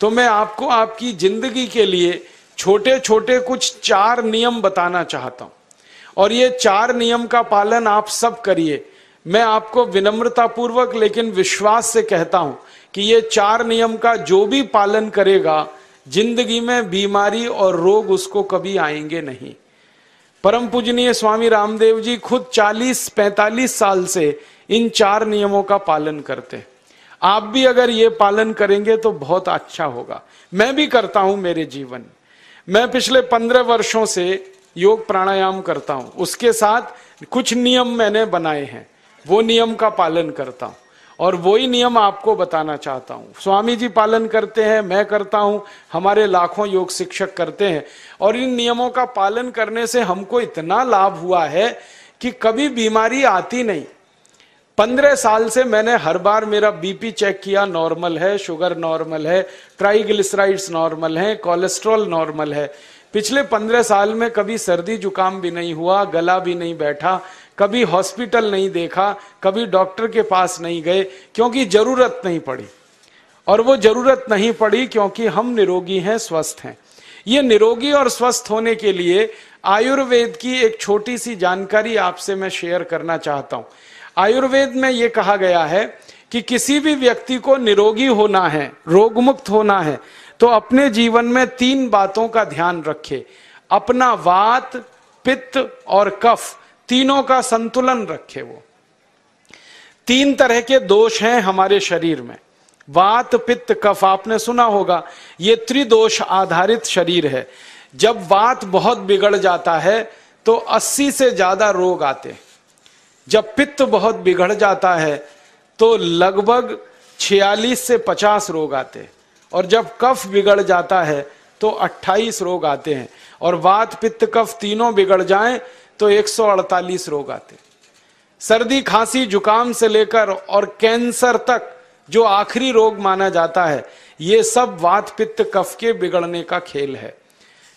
तो मैं आपको आपकी जिंदगी के लिए छोटे छोटे कुछ चार नियम बताना चाहता हूं और ये चार नियम का पालन आप सब करिए मैं आपको विनम्रता पूर्वक लेकिन विश्वास से कहता हूं कि ये चार नियम का जो भी पालन करेगा जिंदगी में बीमारी और रोग उसको कभी आएंगे नहीं परम पूजनीय स्वामी रामदेव जी खुद 40-45 साल से इन चार नियमों का पालन करते हैं आप भी अगर ये पालन करेंगे तो बहुत अच्छा होगा मैं भी करता हूं मेरे जीवन मैं पिछले पंद्रह वर्षों से योग प्राणायाम करता हूं उसके साथ कुछ नियम मैंने बनाए हैं वो नियम का पालन करता हूं और वही नियम आपको बताना चाहता हूँ स्वामी जी पालन करते हैं मैं करता हूं हमारे लाखों योग शिक्षक करते हैं और इन नियमों का पालन करने से हमको इतना लाभ हुआ है कि कभी बीमारी आती नहीं पंद्रह साल से मैंने हर बार मेरा बीपी चेक किया नॉर्मल है शुगर नॉर्मल है ट्राइग्लिसराइड्स नॉर्मल है कोलेस्ट्रॉल नॉर्मल है पिछले पंद्रह साल में कभी सर्दी जुकाम भी नहीं हुआ गला भी नहीं बैठा कभी हॉस्पिटल नहीं देखा कभी डॉक्टर के पास नहीं गए क्योंकि जरूरत नहीं पड़ी और वो जरूरत नहीं पड़ी क्योंकि हम निरोगी हैं स्वस्थ हैं ये निरोगी और स्वस्थ होने के लिए आयुर्वेद की एक छोटी सी जानकारी आपसे मैं शेयर करना चाहता हूं आयुर्वेद में ये कहा गया है कि किसी भी व्यक्ति को निरोगी होना है रोग मुक्त होना है तो अपने जीवन में तीन बातों का ध्यान रखे अपना वात पित्त और कफ तीनों का संतुलन रखे वो तीन तरह के दोष हैं हमारे शरीर में वात पित्त कफ आपने सुना होगा ये त्रिदोष आधारित शरीर है जब वात बहुत बिगड़ जाता है तो 80 से ज्यादा रोग आते हैं जब पित्त बहुत बिगड़ जाता है तो लगभग 46 से 50 रोग आते हैं और जब कफ बिगड़ जाता है तो 28 रोग आते हैं और वात पित्त कफ तीनों बिगड़ जाएं तो 148 रोग आते हैं सर्दी खांसी जुकाम से लेकर और कैंसर तक जो आखिरी रोग माना जाता है ये सब वात पित्त कफ के बिगड़ने का खेल है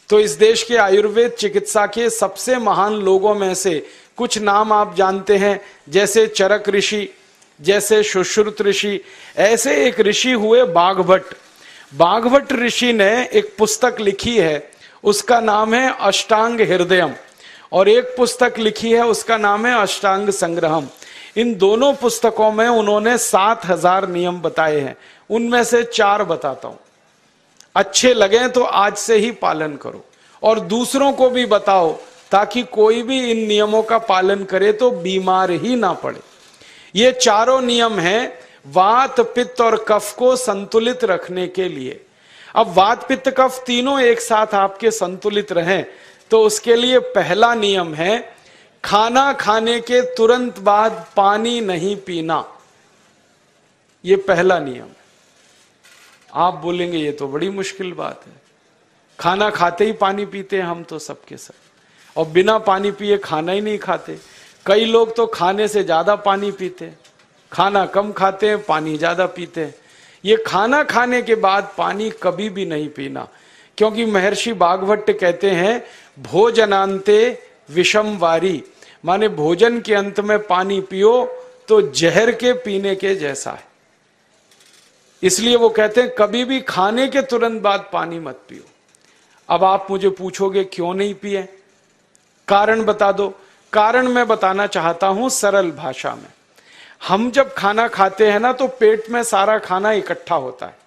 तो इस देश के आयुर्वेद चिकित्सा के सबसे महान लोगों में से कुछ नाम आप जानते हैं जैसे चरक ऋषि जैसे सुश्रुत ऋषि ऐसे एक ऋषि हुए बाघभट्ट बाघभट्ट ऋषि ने एक पुस्तक लिखी है उसका नाम है अष्टांग हृदयम और एक पुस्तक लिखी है उसका नाम है अष्टांग संग्रहम इन दोनों पुस्तकों में उन्होंने सात हजार नियम बताए हैं उनमें से चार बताता हूं अच्छे लगे तो आज से ही पालन करो और दूसरों को भी बताओ ताकि कोई भी इन नियमों का पालन करे तो बीमार ही ना पड़े ये चारों नियम हैं वात पित्त और कफ को संतुलित रखने के लिए अब वात पित्त कफ तीनों एक साथ आपके संतुलित रहें तो उसके लिए पहला नियम है खाना खाने के तुरंत बाद पानी नहीं पीना ये पहला नियम है आप बोलेंगे ये तो बड़ी मुश्किल बात है खाना खाते ही पानी पीते हैं हम तो सबके सब और बिना पानी पिए खाना ही नहीं खाते कई लोग तो खाने से ज़्यादा पानी पीते खाना कम खाते हैं पानी ज़्यादा पीते हैं ये खाना खाने के बाद पानी कभी भी नहीं पीना क्योंकि महर्षि बागभट्ट कहते हैं भोजनांते विषम वारी माने भोजन के अंत में पानी पियो तो जहर के पीने के जैसा है इसलिए वो कहते हैं कभी भी खाने के तुरंत बाद पानी मत पियो अब आप मुझे पूछोगे क्यों नहीं पिए कारण बता दो कारण मैं बताना चाहता हूं सरल भाषा में हम जब खाना खाते हैं ना तो पेट में सारा खाना इकट्ठा होता है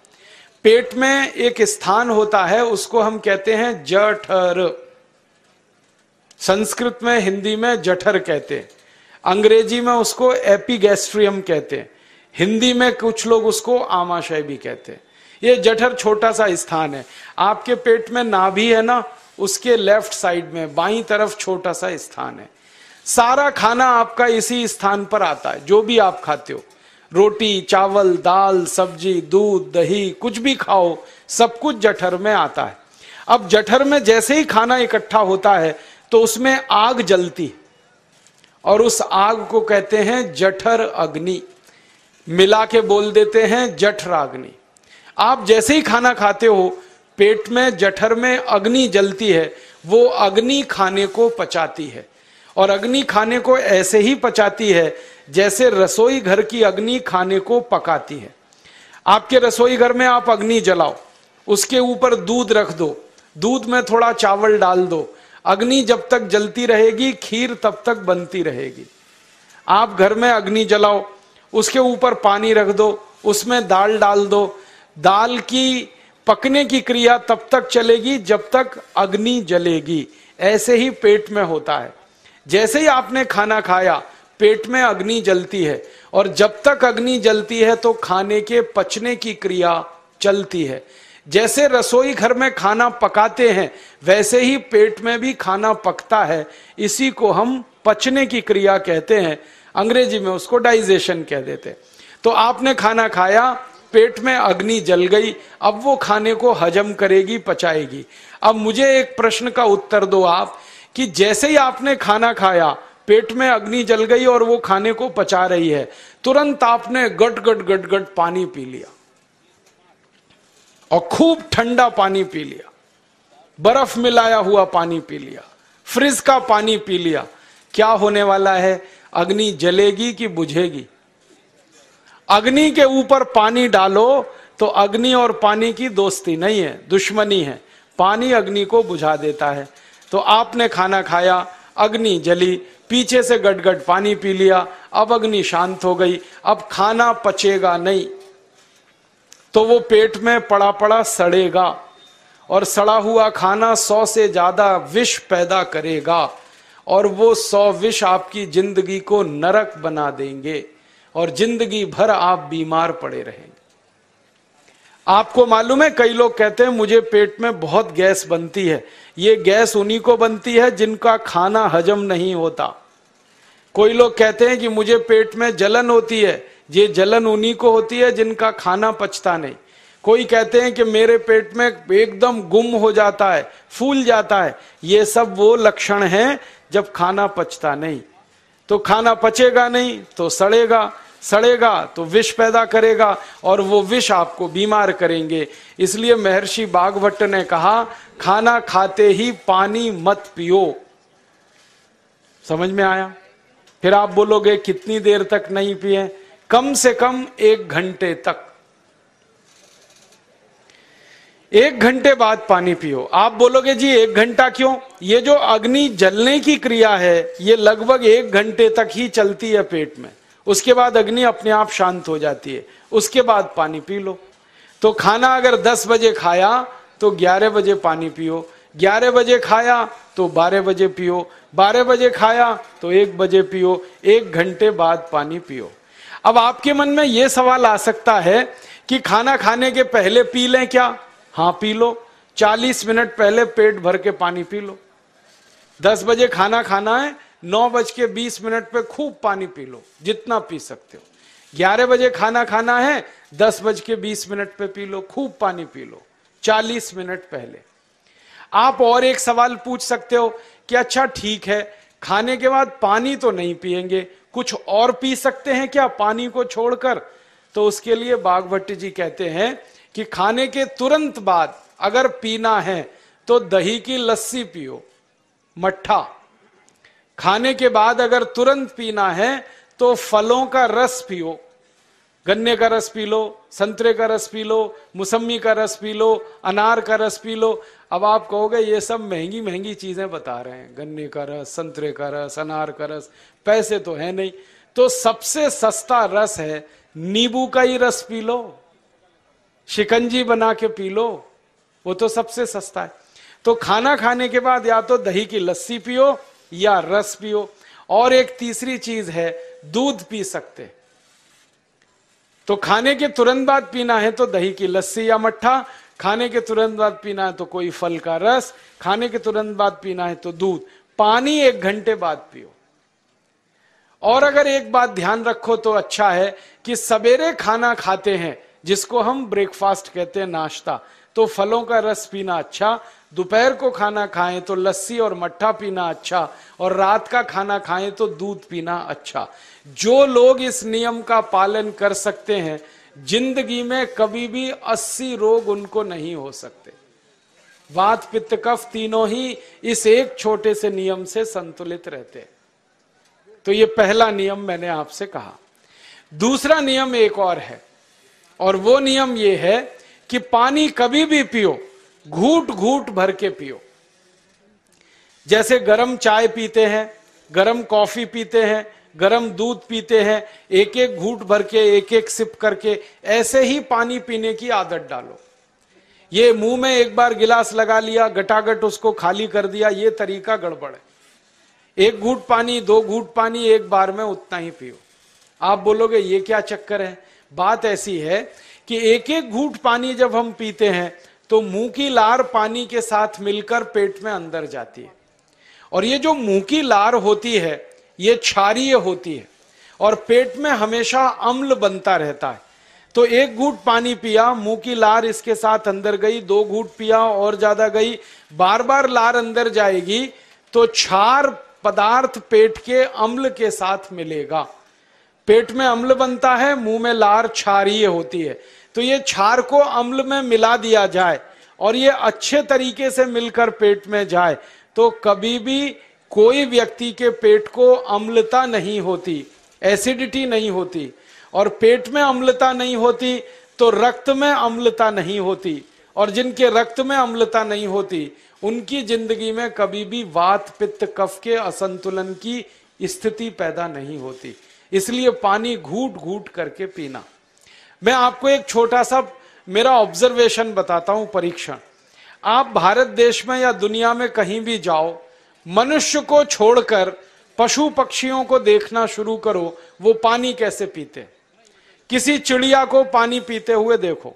पेट में एक स्थान होता है उसको हम कहते हैं जठर संस्कृत में हिंदी में जठर कहते हैं अंग्रेजी में उसको एपीगैस्ट्रियम कहते हैं हिंदी में कुछ लोग उसको आमाशय भी कहते हैं ये जठर छोटा सा स्थान है आपके पेट में नाभि है ना उसके लेफ्ट साइड में बाई तरफ छोटा सा स्थान है सारा खाना आपका इसी स्थान पर आता है जो भी आप खाते हो रोटी चावल दाल सब्जी दूध दही कुछ भी खाओ सब कुछ जठर में आता है अब जठर में जैसे ही खाना इकट्ठा होता है तो उसमें आग जलती है और उस आग को कहते हैं जठर अग्नि मिला के बोल देते हैं जठराग्नि आप जैसे ही खाना खाते हो पेट में जठर में अग्नि जलती है वो अग्नि खाने को पचाती है और अग्नि खाने को ऐसे ही पचाती है जैसे रसोई घर की अग्नि खाने को पकाती है आपके रसोई घर में आप अग्नि जलाओ उसके ऊपर दूध रख दो दूध में थोड़ा चावल डाल दो अग्नि जब तक जलती रहेगी खीर तब तक बनती रहेगी आप घर में अग्नि जलाओ उसके ऊपर पानी रख दो उसमें दाल डाल दो दाल की पकने की क्रिया तब तक चलेगी जब तक अग्नि जलेगी ऐसे ही पेट में होता है जैसे ही आपने खाना खाया पेट में अग्नि जलती है और जब तक अग्नि जलती है तो खाने के पचने की क्रिया चलती है जैसे रसोई घर में खाना पकाते हैं वैसे ही पेट में भी खाना पकता है इसी को हम पचने की क्रिया कहते हैं अंग्रेजी में उसको डाइजेशन कह देते हैं तो आपने खाना खाया पेट में अग्नि जल गई अब वो खाने को हजम करेगी पचाएगी अब मुझे एक प्रश्न का उत्तर दो आप कि जैसे ही आपने खाना खाया पेट में अग्नि जल गई और वो खाने को पचा रही है तुरंत आपने गट गट गट गट पानी पी लिया और खूब ठंडा पानी पी लिया बर्फ मिलाया हुआ पानी पी लिया फ्रिज का पानी पी लिया क्या होने वाला है अग्नि जलेगी कि बुझेगी अग्नि के ऊपर पानी डालो तो अग्नि और पानी की दोस्ती नहीं है दुश्मनी है पानी अग्नि को बुझा देता है तो आपने खाना खाया अग्नि जली पीछे से गटगट पानी पी लिया अब अग्नि शांत हो गई अब खाना पचेगा नहीं तो वो पेट में पड़ा पड़ा सड़ेगा और सड़ा हुआ खाना सौ से ज्यादा विष पैदा करेगा और वो सौ विष आपकी जिंदगी को नरक बना देंगे और जिंदगी भर आप बीमार पड़े रहेंगे आपको मालूम है कई लोग कहते हैं मुझे पेट में बहुत गैस बनती है ये गैस उन्हीं को बनती है जिनका खाना हजम नहीं होता कोई लोग कहते हैं कि मुझे पेट में जलन होती है ये जलन उन्हीं को होती है जिनका खाना पचता नहीं कोई कहते हैं कि मेरे पेट में एकदम गुम हो जाता है फूल जाता है ये सब वो लक्षण हैं जब खाना पचता नहीं तो खाना पचेगा नहीं तो सड़ेगा सड़ेगा तो विष पैदा करेगा और वो विष आपको बीमार करेंगे इसलिए महर्षि बागवट ने कहा खाना खाते ही पानी मत पियो समझ में आया फिर आप बोलोगे कितनी देर तक नहीं पिए कम से कम एक घंटे तक एक घंटे बाद पानी पियो आप बोलोगे जी एक घंटा क्यों ये जो अग्नि जलने की क्रिया है ये लगभग एक घंटे तक ही चलती है पेट में उसके बाद अग्नि अपने आप शांत हो जाती है उसके बाद पानी पी लो तो खाना अगर 10 बजे खाया तो 11 बजे पानी पियो 11 बजे खाया तो 12 बजे पियो 12 बजे खाया तो 1 बजे पियो एक घंटे बाद पानी पियो अब आपके मन में यह सवाल आ सकता है कि खाना खाने के पहले पी लें क्या हाँ पी लो 40 मिनट पहले पेट भर के पानी पी लो 10 बजे खाना खाना है नौ बज के बीस मिनट पे खूब पानी पी लो जितना पी सकते हो ग्यारह बजे खाना खाना है दस बज के बीस मिनट पे पी लो खूब पानी पी लो चालीस मिनट पहले आप और एक सवाल पूछ सकते हो कि अच्छा ठीक है खाने के बाद पानी तो नहीं पिएंगे कुछ और पी सकते हैं क्या पानी को छोड़कर तो उसके लिए बाघ जी कहते हैं कि खाने के तुरंत बाद अगर पीना है तो दही की लस्सी पियो मट्ठा खाने के बाद अगर तुरंत पीना है तो फलों का रस पियो गन्ने का रस पी लो संतरे का रस पी लो मुसम्मी का रस पी लो अनार का रस पी लो अब आप कहोगे ये सब महंगी महंगी चीजें बता रहे हैं गन्ने का रस संतरे का रस अनार का रस पैसे तो है नहीं तो सबसे सस्ता रस है नींबू का ही रस पी लो शिकंजी बना के पी लो वो तो सबसे सस्ता है तो खाना खाने के बाद या तो दही की लस्सी पियो या रस पियो और एक तीसरी चीज है दूध पी सकते तो खाने के तुरंत बाद पीना है तो दही की लस्सी या मट्ठा खाने के तुरंत बाद पीना है तो कोई फल का रस खाने के तुरंत बाद पीना है तो दूध पानी एक घंटे बाद पियो और अगर एक बात ध्यान रखो तो अच्छा है कि सवेरे खाना खाते हैं जिसको हम ब्रेकफास्ट कहते हैं नाश्ता तो फलों का रस पीना अच्छा दोपहर को खाना खाएं तो लस्सी और मट्ठा पीना अच्छा और रात का खाना खाएं तो दूध पीना अच्छा जो लोग इस नियम का पालन कर सकते हैं जिंदगी में कभी भी अस्सी रोग उनको नहीं हो सकते वात पित्त कफ तीनों ही इस एक छोटे से नियम से संतुलित रहते हैं तो ये पहला नियम मैंने आपसे कहा दूसरा नियम एक और है और वो नियम ये है कि पानी कभी भी पियो घूट घूट भर के पियो जैसे गरम चाय पीते हैं गरम कॉफी पीते हैं गरम दूध पीते हैं एक एक घूट भर के एक एक सिप करके ऐसे ही पानी पीने की आदत डालो ये मुंह में एक बार गिलास लगा लिया गटागट उसको खाली कर दिया ये तरीका गड़बड़ है एक घूट पानी दो घूट पानी एक बार में उतना ही पियो आप बोलोगे ये क्या चक्कर है बात ऐसी है कि एक एक घूट पानी जब हम पीते हैं तो मुंह की लार पानी के साथ मिलकर पेट में अंदर जाती है और ये जो मुंह की लार होती है ये क्षारिय होती है और पेट में हमेशा अम्ल बनता रहता है तो एक घूट पानी पिया मुंह की लार इसके साथ अंदर गई दो घूट पिया और ज्यादा गई बार बार लार अंदर जाएगी तो क्षार पदार्थ पेट के अम्ल के साथ मिलेगा पेट में अम्ल बनता है मुंह में लार क्षारीय होती है तो ये क्षार को अम्ल में मिला दिया जाए और ये अच्छे तरीके से मिलकर पेट में जाए तो कभी भी कोई व्यक्ति के पेट को अम्लता नहीं होती एसिडिटी नहीं होती और पेट में अम्लता नहीं होती तो रक्त में अम्लता नहीं होती और जिनके रक्त में अम्लता नहीं होती उनकी जिंदगी में कभी भी वात पित्त कफ के असंतुलन की स्थिति पैदा नहीं होती इसलिए पानी घूट घूट करके पीना मैं आपको एक छोटा सा मेरा ऑब्जर्वेशन बताता हूं परीक्षण आप भारत देश में या दुनिया में कहीं भी जाओ मनुष्य को छोड़कर पशु पक्षियों को देखना शुरू करो वो पानी कैसे पीते किसी चिड़िया को पानी पीते हुए देखो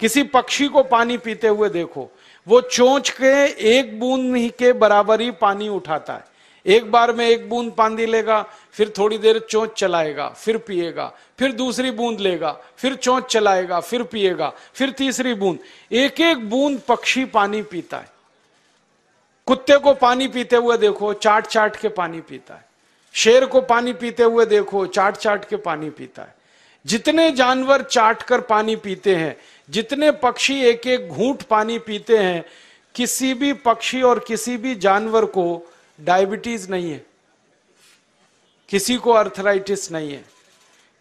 किसी पक्षी को पानी पीते हुए देखो वो चोंच के एक बूंद के बराबर ही पानी उठाता है एक बार में एक बूंद पानी लेगा फिर थोड़ी देर चोंच चलाएगा फिर पिएगा फिर दूसरी बूंद लेगा फिर चोंच चलाएगा फिर पिएगा फिर तीसरी बूंद एक एक बूंद पक्षी पानी पीता है कुत्ते को पानी पीते हुए देखो चाट चाट के पानी पीता है शेर को पानी पीते हुए देखो चाट चाट के पानी पीता है जितने जानवर चाट कर पानी पीते हैं जितने पक्षी एक एक घूट पानी पीते हैं किसी भी पक्षी और किसी भी जानवर को डायबिटीज नहीं है किसी को अर्थराइटिस नहीं है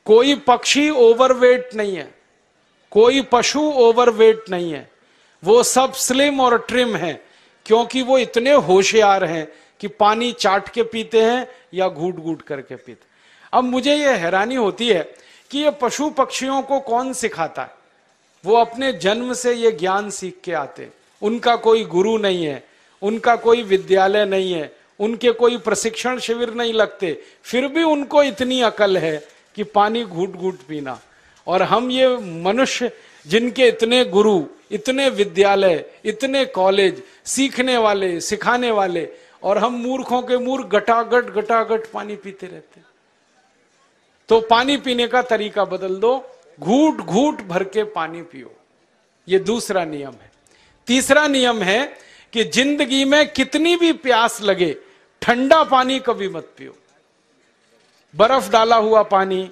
कोई पक्षी ओवरवेट नहीं है कोई पशु ओवरवेट नहीं है वो सब स्लिम और ट्रिम है क्योंकि वो इतने होशियार हैं कि पानी चाट के पीते हैं या घूट घूट करके पीते अब मुझे ये हैरानी होती है कि ये पशु पक्षियों को कौन सिखाता है वो अपने जन्म से ये ज्ञान सीख के आते उनका कोई गुरु नहीं है उनका कोई विद्यालय नहीं है उनके कोई प्रशिक्षण शिविर नहीं लगते फिर भी उनको इतनी अकल है कि पानी घूट घूट पीना और हम ये मनुष्य जिनके इतने गुरु इतने विद्यालय इतने कॉलेज सीखने वाले सिखाने वाले और हम मूर्खों के मूर्ख गटागट गटागट पानी पीते रहते तो पानी पीने का तरीका बदल दो घूट घूट भर के पानी पियो ये दूसरा नियम है तीसरा नियम है कि जिंदगी में कितनी भी प्यास लगे ठंडा पानी कभी मत पियो बर्फ डाला हुआ पानी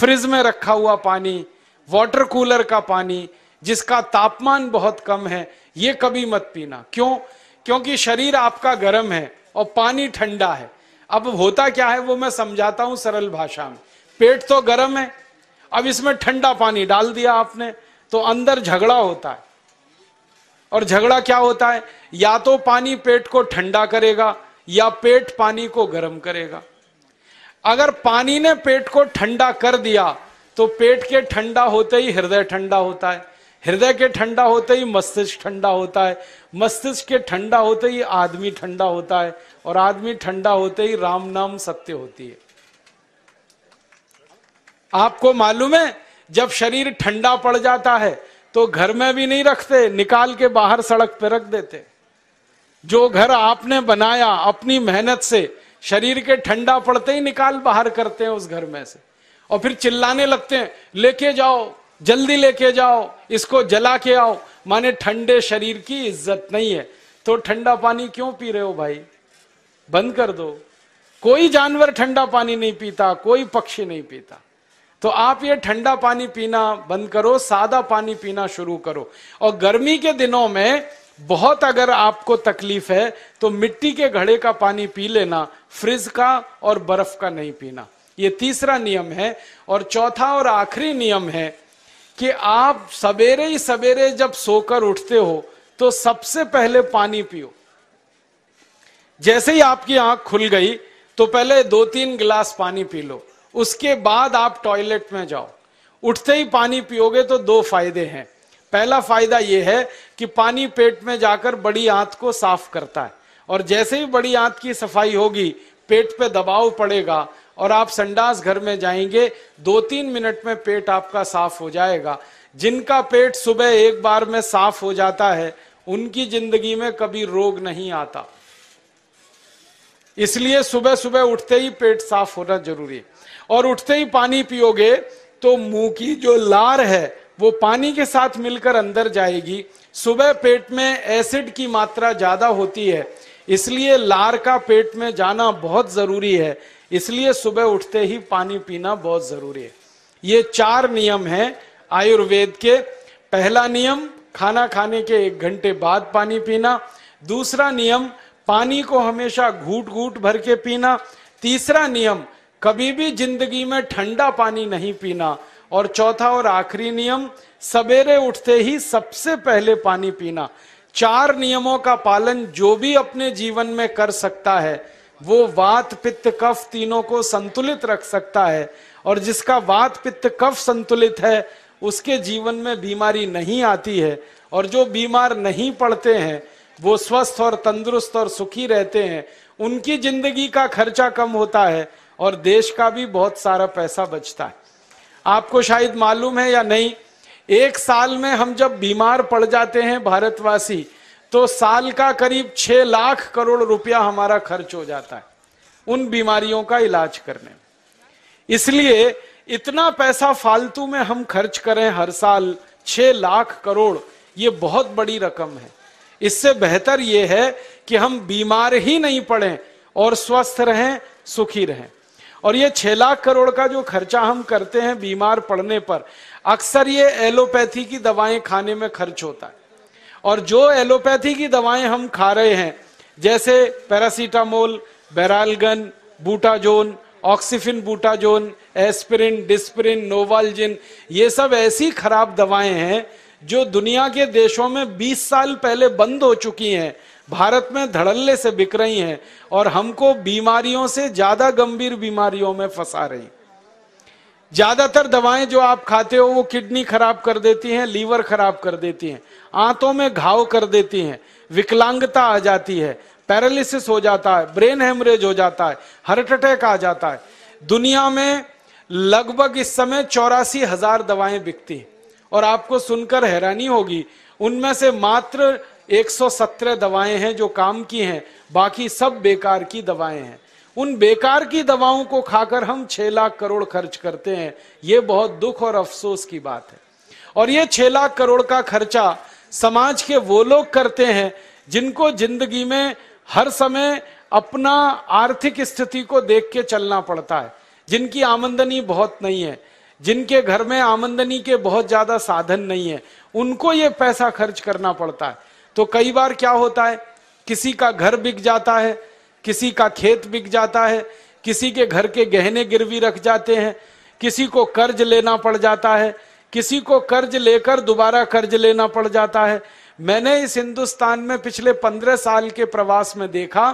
फ्रिज में रखा हुआ पानी वाटर कूलर का पानी जिसका तापमान बहुत कम है ये कभी मत पीना क्यों क्योंकि शरीर आपका गर्म है और पानी ठंडा है अब होता क्या है वो मैं समझाता हूं सरल भाषा में पेट तो गर्म है अब इसमें ठंडा पानी डाल दिया आपने तो अंदर झगड़ा होता है और झगड़ा क्या होता है या तो पानी पेट को ठंडा करेगा या पेट पानी को गर्म करेगा अगर पानी ने पेट को ठंडा कर दिया तो पेट के ठंडा होते ही हृदय ठंडा होता है हृदय के ठंडा होते ही मस्तिष्क ठंडा होता है मस्तिष्क के ठंडा होते ही आदमी ठंडा होता है और आदमी ठंडा होते ही राम नाम सत्य होती है आपको मालूम है जब शरीर ठंडा पड़ जाता है तो घर में भी नहीं रखते निकाल के बाहर सड़क पर रख देते जो घर आपने बनाया अपनी मेहनत से शरीर के ठंडा पड़ते ही निकाल बाहर करते हैं उस घर में से और फिर चिल्लाने लगते हैं लेके जाओ जल्दी लेके जाओ इसको जला के आओ माने ठंडे शरीर की इज्जत नहीं है तो ठंडा पानी क्यों पी रहे हो भाई बंद कर दो कोई जानवर ठंडा पानी नहीं पीता कोई पक्षी नहीं पीता तो आप ये ठंडा पानी पीना बंद करो सादा पानी पीना शुरू करो और गर्मी के दिनों में बहुत अगर आपको तकलीफ है तो मिट्टी के घड़े का पानी पी लेना फ्रिज का और बर्फ का नहीं पीना ये तीसरा नियम है और चौथा और आखिरी नियम है कि आप सवेरे ही सवेरे जब सोकर उठते हो तो सबसे पहले पानी पियो जैसे ही आपकी आंख खुल गई तो पहले दो तीन गिलास पानी पी लो उसके बाद आप टॉयलेट में जाओ उठते ही पानी पियोगे तो दो फायदे हैं पहला फायदा यह है कि पानी पेट में जाकर बड़ी आंत को साफ करता है और जैसे ही बड़ी आंत की सफाई होगी पेट पे दबाव पड़ेगा और आप संडास घर में जाएंगे दो तीन मिनट में पेट आपका साफ हो जाएगा जिनका पेट सुबह एक बार में साफ हो जाता है उनकी जिंदगी में कभी रोग नहीं आता इसलिए सुबह सुबह उठते ही पेट साफ होना जरूरी है और उठते ही पानी पियोगे तो मुंह की जो लार है वो पानी के साथ मिलकर अंदर जाएगी सुबह पेट में एसिड की मात्रा ज़्यादा होती है इसलिए लार का पेट में जाना बहुत ज़रूरी है इसलिए सुबह उठते ही पानी पीना बहुत ज़रूरी है ये चार नियम हैं आयुर्वेद के पहला नियम खाना खाने के एक घंटे बाद पानी पीना दूसरा नियम पानी को हमेशा घूट घूट भर के पीना तीसरा नियम कभी भी जिंदगी में ठंडा पानी नहीं पीना और चौथा और आखिरी नियम सवेरे उठते ही सबसे पहले पानी पीना चार नियमों का पालन जो भी अपने जीवन में कर सकता है वो वात पित्त कफ तीनों को संतुलित रख सकता है और जिसका वात पित्त कफ संतुलित है उसके जीवन में बीमारी नहीं आती है और जो बीमार नहीं पड़ते हैं वो स्वस्थ और तंदुरुस्त और सुखी रहते हैं उनकी जिंदगी का खर्चा कम होता है और देश का भी बहुत सारा पैसा बचता है आपको शायद मालूम है या नहीं एक साल में हम जब बीमार पड़ जाते हैं भारतवासी तो साल का करीब छह लाख करोड़ रुपया हमारा खर्च हो जाता है उन बीमारियों का इलाज करने में इसलिए इतना पैसा फालतू में हम खर्च करें हर साल छह लाख करोड़ ये बहुत बड़ी रकम है इससे बेहतर ये है कि हम बीमार ही नहीं पड़े और स्वस्थ रहें सुखी रहें और ये छह लाख करोड़ का जो खर्चा हम करते हैं बीमार पड़ने पर अक्सर ये एलोपैथी की दवाएं खाने में खर्च होता है और जो एलोपैथी की दवाएं हम खा रहे हैं जैसे paracetamol baralgan butazone oxyphen butazone aspirin disprin novalgin ये सब ऐसी खराब दवाएं हैं जो दुनिया के देशों में 20 साल पहले बंद हो चुकी हैं भारत में धड़ल्ले से बिक रही हैं और हमको बीमारियों से ज्यादा गंभीर बीमारियों में फंसा रही ज्यादातर दवाएं जो आप खाते हो वो किडनी खराब कर देती हैं लीवर खराब कर देती हैं आंतों में घाव कर देती हैं विकलांगता आ जाती है पैरालिसिस हो जाता है ब्रेन हेमरेज हो जाता है हार्ट अटैक आ जाता है दुनिया में लगभग इस समय चौरासी हजार दवाएं बिकती हैं और आपको सुनकर हैरानी होगी उनमें से मात्र 117 दवाएं हैं जो काम की हैं बाकी सब बेकार की दवाएं हैं उन बेकार की दवाओं को खाकर हम छह लाख करोड़ खर्च करते हैं ये बहुत दुख और अफसोस की बात है और ये छह लाख करोड़ का खर्चा समाज के वो लोग करते हैं जिनको जिंदगी में हर समय अपना आर्थिक स्थिति को देख के चलना पड़ता है जिनकी आमंदनी बहुत नहीं है जिनके घर में आमंदनी के बहुत ज्यादा साधन नहीं है उनको ये पैसा खर्च करना पड़ता है तो कई बार क्या होता है किसी का घर बिक जाता है किसी का खेत बिक जाता है किसी के घर के गहने गिरवी रख जाते हैं किसी को कर्ज लेना पड़ जाता है किसी को कर्ज लेकर दोबारा कर्ज लेना पड़ जाता है मैंने इस हिंदुस्तान में पिछले पंद्रह साल के प्रवास में देखा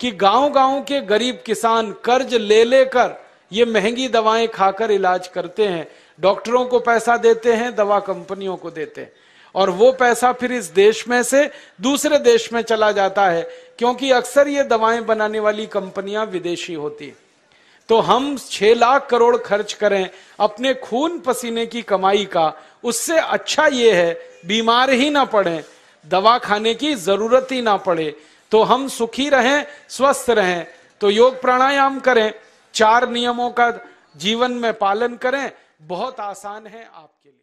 कि गांव गांव के गरीब किसान कर्ज ले लेकर ये महंगी दवाएं खाकर इलाज करते हैं डॉक्टरों को पैसा देते हैं दवा कंपनियों को देते हैं और वो पैसा फिर इस देश में से दूसरे देश में चला जाता है क्योंकि अक्सर ये दवाएं बनाने वाली कंपनियां विदेशी होती तो हम छह लाख करोड़ खर्च करें अपने खून पसीने की कमाई का उससे अच्छा ये है बीमार ही ना पड़े दवा खाने की जरूरत ही ना पड़े तो हम सुखी रहें स्वस्थ रहें तो योग प्राणायाम करें चार नियमों का जीवन में पालन करें बहुत आसान है आपके लिए